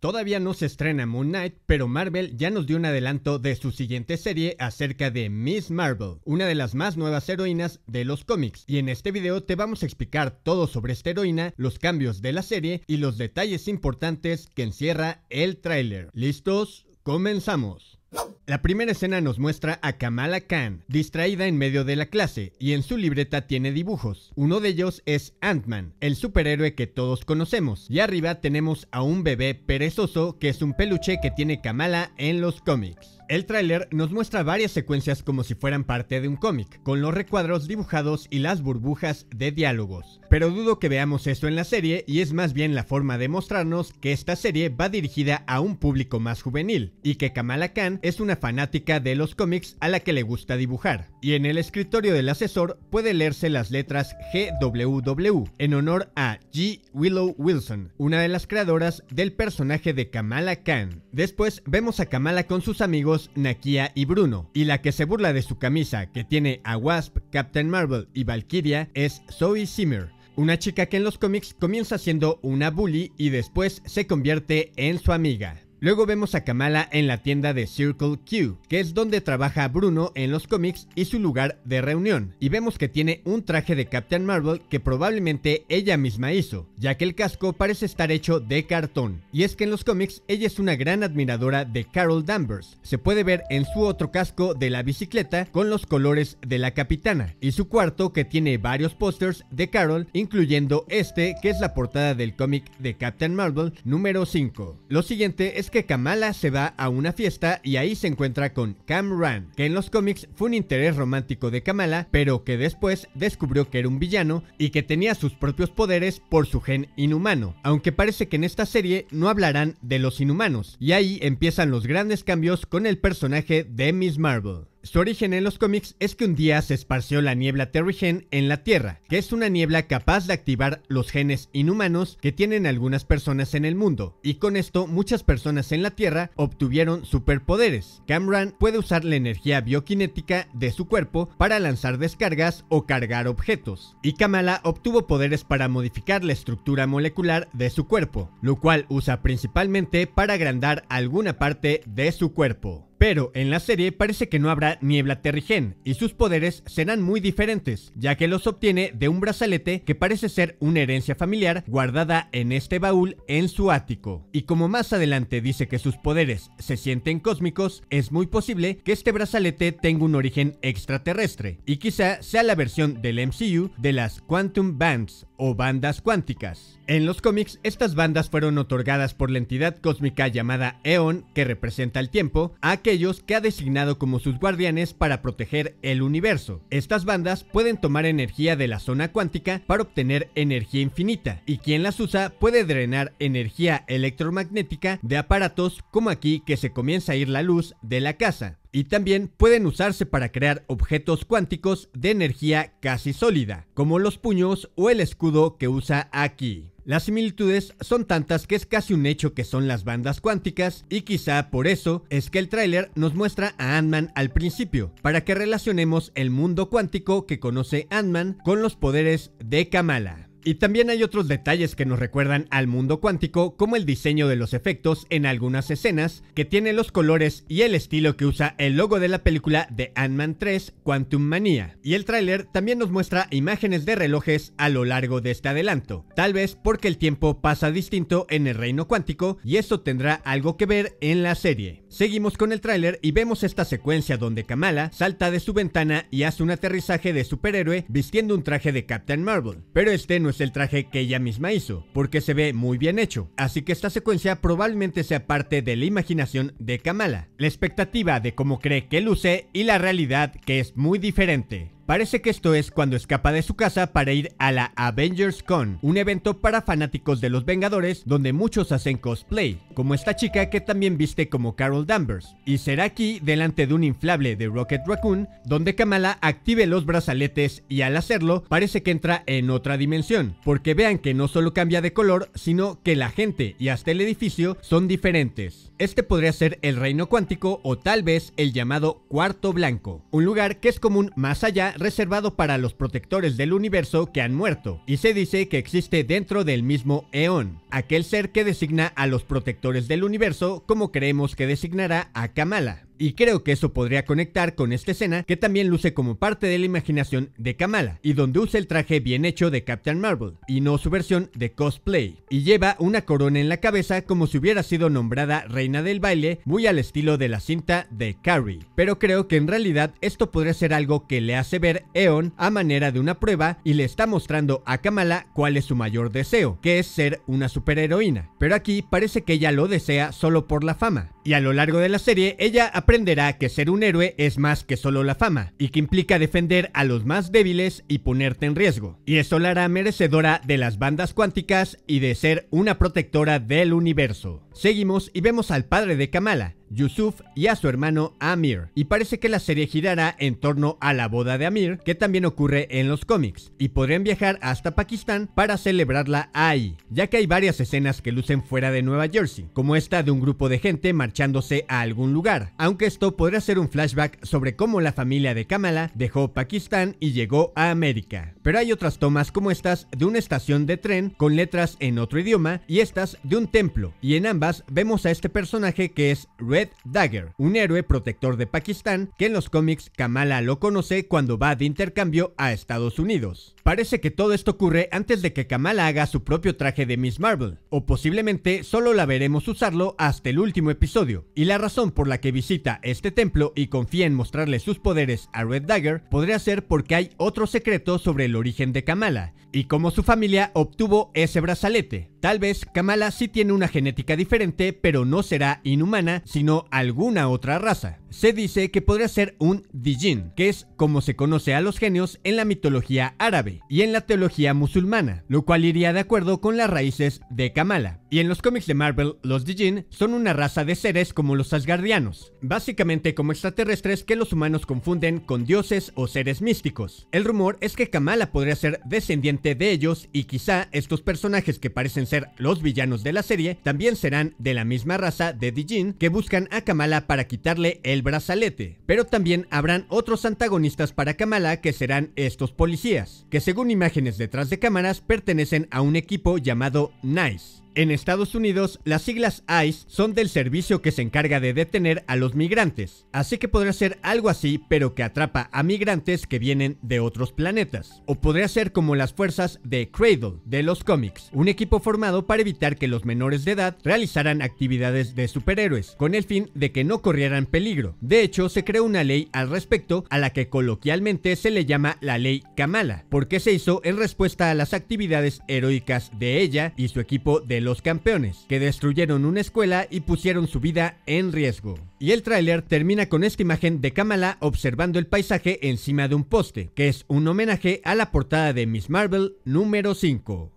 Todavía no se estrena Moon Knight, pero Marvel ya nos dio un adelanto de su siguiente serie acerca de Miss Marvel, una de las más nuevas heroínas de los cómics. Y en este video te vamos a explicar todo sobre esta heroína, los cambios de la serie y los detalles importantes que encierra el tráiler. ¿Listos? Comenzamos. La primera escena nos muestra a Kamala Khan, distraída en medio de la clase, y en su libreta tiene dibujos. Uno de ellos es Ant-Man, el superhéroe que todos conocemos, y arriba tenemos a un bebé perezoso que es un peluche que tiene Kamala en los cómics. El tráiler nos muestra varias secuencias como si fueran parte de un cómic, con los recuadros dibujados y las burbujas de diálogos. Pero dudo que veamos esto en la serie y es más bien la forma de mostrarnos que esta serie va dirigida a un público más juvenil y que Kamala Khan es una fanática de los cómics a la que le gusta dibujar y en el escritorio del asesor puede leerse las letras GWW en honor a G. Willow Wilson, una de las creadoras del personaje de Kamala Khan. Después vemos a Kamala con sus amigos Nakia y Bruno, y la que se burla de su camisa que tiene a Wasp, Captain Marvel y Valkyria es Zoe Zimmer, una chica que en los cómics comienza siendo una bully y después se convierte en su amiga. Luego vemos a Kamala en la tienda de Circle Q, que es donde trabaja Bruno en los cómics y su lugar de reunión, y vemos que tiene un traje de Captain Marvel que probablemente ella misma hizo, ya que el casco parece estar hecho de cartón. Y es que en los cómics ella es una gran admiradora de Carol Danvers, se puede ver en su otro casco de la bicicleta con los colores de la capitana, y su cuarto que tiene varios pósters de Carol, incluyendo este que es la portada del cómic de Captain Marvel número 5. Lo siguiente es que Kamala se va a una fiesta y ahí se encuentra con Cam que en los cómics fue un interés romántico de Kamala, pero que después descubrió que era un villano y que tenía sus propios poderes por su gen inhumano, aunque parece que en esta serie no hablarán de los inhumanos, y ahí empiezan los grandes cambios con el personaje de Miss Marvel. Su origen en los cómics es que un día se esparció la niebla Terrigen en la Tierra, que es una niebla capaz de activar los genes inhumanos que tienen algunas personas en el mundo, y con esto muchas personas en la Tierra obtuvieron superpoderes. Camran puede usar la energía bioquinética de su cuerpo para lanzar descargas o cargar objetos, y Kamala obtuvo poderes para modificar la estructura molecular de su cuerpo, lo cual usa principalmente para agrandar alguna parte de su cuerpo. Pero en la serie parece que no habrá niebla terrigen y sus poderes serán muy diferentes, ya que los obtiene de un brazalete que parece ser una herencia familiar guardada en este baúl en su ático. Y como más adelante dice que sus poderes se sienten cósmicos, es muy posible que este brazalete tenga un origen extraterrestre y quizá sea la versión del MCU de las Quantum Bands o bandas cuánticas. En los cómics, estas bandas fueron otorgadas por la entidad cósmica llamada Eon, que representa el tiempo, a aquellos que ha designado como sus guardianes para proteger el universo. Estas bandas pueden tomar energía de la zona cuántica para obtener energía infinita, y quien las usa puede drenar energía electromagnética de aparatos como aquí que se comienza a ir la luz de la casa y también pueden usarse para crear objetos cuánticos de energía casi sólida, como los puños o el escudo que usa aquí. Las similitudes son tantas que es casi un hecho que son las bandas cuánticas y quizá por eso es que el tráiler nos muestra a Ant-Man al principio, para que relacionemos el mundo cuántico que conoce Ant-Man con los poderes de Kamala. Y también hay otros detalles que nos recuerdan al mundo cuántico, como el diseño de los efectos en algunas escenas, que tiene los colores y el estilo que usa el logo de la película de Ant-Man 3, Quantum Mania. Y el tráiler también nos muestra imágenes de relojes a lo largo de este adelanto, tal vez porque el tiempo pasa distinto en el reino cuántico y esto tendrá algo que ver en la serie. Seguimos con el tráiler y vemos esta secuencia donde Kamala salta de su ventana y hace un aterrizaje de superhéroe vistiendo un traje de Captain Marvel. Pero este no es el traje que ella misma hizo, porque se ve muy bien hecho. Así que esta secuencia probablemente sea parte de la imaginación de Kamala, la expectativa de cómo cree que luce y la realidad que es muy diferente. Parece que esto es cuando escapa de su casa para ir a la Avengers Con, un evento para fanáticos de los Vengadores donde muchos hacen cosplay, como esta chica que también viste como Carol Danvers. Y será aquí, delante de un inflable de Rocket Raccoon, donde Kamala active los brazaletes y al hacerlo parece que entra en otra dimensión, porque vean que no solo cambia de color, sino que la gente y hasta el edificio son diferentes. Este podría ser el reino cuántico o tal vez el llamado cuarto blanco, un lugar que es común más allá reservado para los protectores del universo que han muerto, y se dice que existe dentro del mismo eón. aquel ser que designa a los protectores del universo como creemos que designará a Kamala, y creo que eso podría conectar con esta escena que también luce como parte de la imaginación de Kamala y donde usa el traje bien hecho de Captain Marvel y no su versión de cosplay. Y lleva una corona en la cabeza como si hubiera sido nombrada reina del baile muy al estilo de la cinta de Carrie. Pero creo que en realidad esto podría ser algo que le hace ver Eon a manera de una prueba y le está mostrando a Kamala cuál es su mayor deseo, que es ser una superheroína. Pero aquí parece que ella lo desea solo por la fama. Y a lo largo de la serie ella aprenderá que ser un héroe es más que solo la fama, y que implica defender a los más débiles y ponerte en riesgo. Y eso la hará merecedora de las bandas cuánticas y de ser una protectora del universo. Seguimos y vemos al padre de Kamala, Yusuf y a su hermano Amir. Y parece que la serie girará en torno a la boda de Amir, que también ocurre en los cómics, y podrían viajar hasta Pakistán para celebrarla ahí, ya que hay varias escenas que lucen fuera de Nueva Jersey, como esta de un grupo de gente marchándose a algún lugar, aunque esto podría ser un flashback sobre cómo la familia de Kamala dejó Pakistán y llegó a América. Pero hay otras tomas como estas de una estación de tren con letras en otro idioma y estas de un templo, y en ambas vemos a este personaje que es Red Dagger, un héroe protector de Pakistán que en los cómics Kamala lo conoce cuando va de intercambio a Estados Unidos. Parece que todo esto ocurre antes de que Kamala haga su propio traje de Miss Marvel, o posiblemente solo la veremos usarlo hasta el último episodio, y la razón por la que visita este templo y confía en mostrarle sus poderes a Red Dagger podría ser porque hay otro secreto sobre el origen de Kamala, y cómo su familia obtuvo ese brazalete. Tal vez Kamala sí tiene una genética diferente, pero no será inhumana, sino no alguna otra raza se dice que podría ser un Dijin, que es como se conoce a los genios en la mitología árabe y en la teología musulmana, lo cual iría de acuerdo con las raíces de Kamala. Y en los cómics de Marvel, los Dijin son una raza de seres como los Asgardianos, básicamente como extraterrestres que los humanos confunden con dioses o seres místicos. El rumor es que Kamala podría ser descendiente de ellos y quizá estos personajes que parecen ser los villanos de la serie también serán de la misma raza de Dijin que buscan a Kamala para quitarle el el brazalete, pero también habrán otros antagonistas para Kamala que serán estos policías, que según imágenes detrás de cámaras pertenecen a un equipo llamado NICE en Estados Unidos, las siglas ICE son del servicio que se encarga de detener a los migrantes, así que podría ser algo así, pero que atrapa a migrantes que vienen de otros planetas. O podría ser como las fuerzas de Cradle, de los cómics, un equipo formado para evitar que los menores de edad realizaran actividades de superhéroes, con el fin de que no corrieran peligro. De hecho, se creó una ley al respecto a la que coloquialmente se le llama la ley Kamala, porque se hizo en respuesta a las actividades heroicas de ella y su equipo de los los campeones, que destruyeron una escuela y pusieron su vida en riesgo. Y el tráiler termina con esta imagen de Kamala observando el paisaje encima de un poste, que es un homenaje a la portada de Miss Marvel número 5.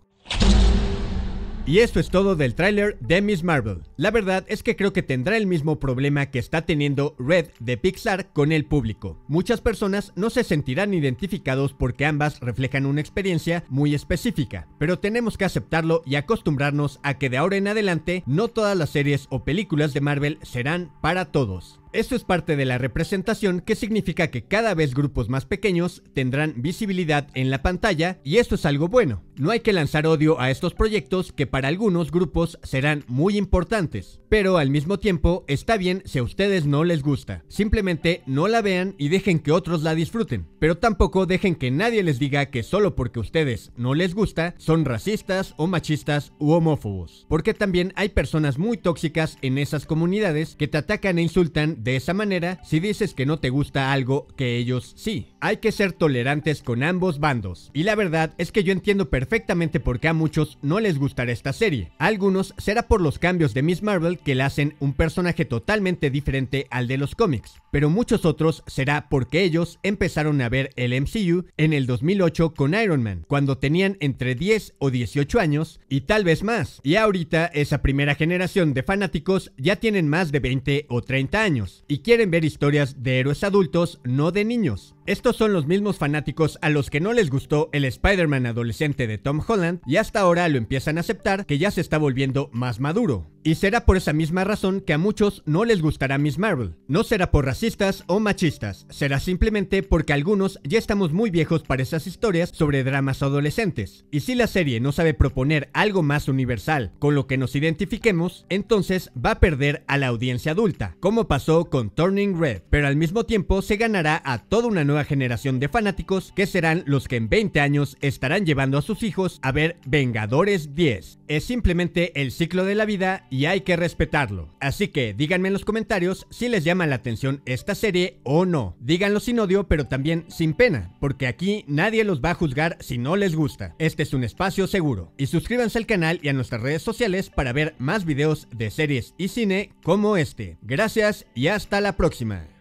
Y eso es todo del tráiler de Miss Marvel. La verdad es que creo que tendrá el mismo problema que está teniendo Red de Pixar con el público. Muchas personas no se sentirán identificados porque ambas reflejan una experiencia muy específica, pero tenemos que aceptarlo y acostumbrarnos a que de ahora en adelante no todas las series o películas de Marvel serán para todos. Esto es parte de la representación que significa que cada vez grupos más pequeños tendrán visibilidad en la pantalla y esto es algo bueno. No hay que lanzar odio a estos proyectos que para algunos grupos serán muy importantes, pero al mismo tiempo está bien si a ustedes no les gusta. Simplemente no la vean y dejen que otros la disfruten, pero tampoco dejen que nadie les diga que solo porque a ustedes no les gusta son racistas o machistas u homófobos, porque también hay personas muy tóxicas en esas comunidades que te atacan e insultan de esa manera si dices que no te gusta algo que ellos sí. Hay que ser tolerantes con ambos bandos. Y la verdad es que yo entiendo perfectamente por qué a muchos no les gustará esta serie. A algunos será por los cambios de Miss Marvel que le hacen un personaje totalmente diferente al de los cómics, pero muchos otros será porque ellos empezaron a ver el MCU en el 2008 con Iron Man, cuando tenían entre 10 o 18 años y tal vez más. Y ahorita esa primera generación de fanáticos ya tienen más de 20 o 30 años y quieren ver historias de héroes adultos, no de niños. Estos son los mismos fanáticos a los que no les gustó el Spider-Man adolescente de Tom Holland y hasta ahora lo empiezan a aceptar que ya se está volviendo más maduro. Y será por esa misma razón que a muchos no les gustará Miss Marvel. No será por racistas o machistas, será simplemente porque algunos ya estamos muy viejos para esas historias sobre dramas adolescentes. Y si la serie no sabe proponer algo más universal con lo que nos identifiquemos, entonces va a perder a la audiencia adulta, como pasó con Turning Red, pero al mismo tiempo se ganará a toda una nueva generación de fanáticos que serán los que en 20 años estarán llevando a sus hijos a ver Vengadores 10. Es simplemente el ciclo de la vida y hay que respetarlo. Así que díganme en los comentarios si les llama la atención esta serie o no. Díganlo sin odio, pero también sin pena, porque aquí nadie los va a juzgar si no les gusta. Este es un espacio seguro. Y suscríbanse al canal y a nuestras redes sociales para ver más videos de series y cine como este. Gracias y hasta la próxima.